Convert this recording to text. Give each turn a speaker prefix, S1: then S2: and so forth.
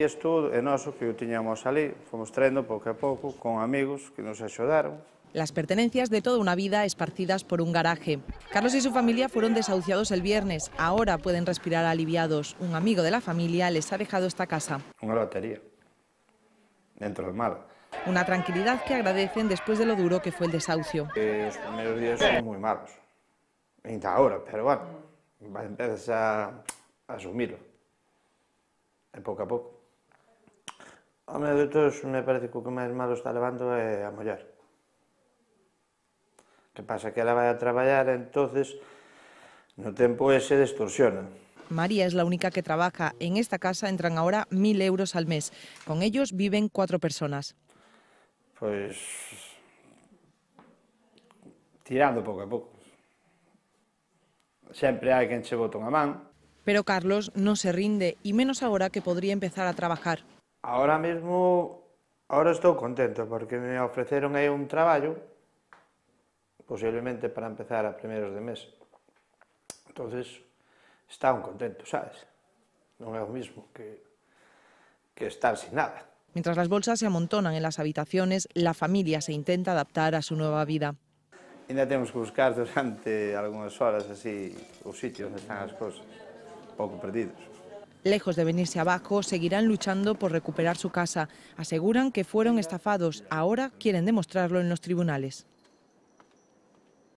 S1: Esto e noso que o tiñamos ali fomos traendo poco a poco con amigos que nos ayudaron.
S2: Las pertenencias de toda una vida esparcidas por un garaje. Carlos y su familia fueron desahuciados el viernes. Ahora pueden respirar aliviados. Un amigo de la familia les ha dejado esta casa.
S1: Una lotería. Dentro del mal.
S2: Una tranquilidad que agradecen después de
S1: lo duro que fue el desahucio. Eh, los primeros días son muy malos. hasta ahora, pero bueno, va a empezar a asumirlo. poco a poco. A medo de todos me parece que o que máis malo está levando é a muller. Que pasa que ela vai a traballar, entonces no tempo ese distorsiona.
S2: María es la única que trabaja. En esta casa entran ahora 1.000 euros al mes. Con ellos viven cuatro personas.
S1: Pues tirando pouco a pouco. Sempre hai quen che bota unha man.
S2: Pero Carlos non se rinde, y menos agora que podría empezar a trabajar.
S1: Ahora mesmo, ahora estou contento, porque me ofreceron aí un traballo, posiblemente para empezar a primeiros de mes. entonces un contento, sabes? Non é o mismo que, que estar sin nada.
S2: Mientras las bolsas se amontonan en las habitaciones, la familia se intenta adaptar a su nueva vida.
S1: Ainda temos que buscar durante algunhas horas así os sitios onde están as cousas, pouco perdidos.
S2: Lejos de venirse abajo, seguirán luchando por recuperar su casa. Aseguran que fueron estafados. Ahora quieren demostrarlo en los tribunales.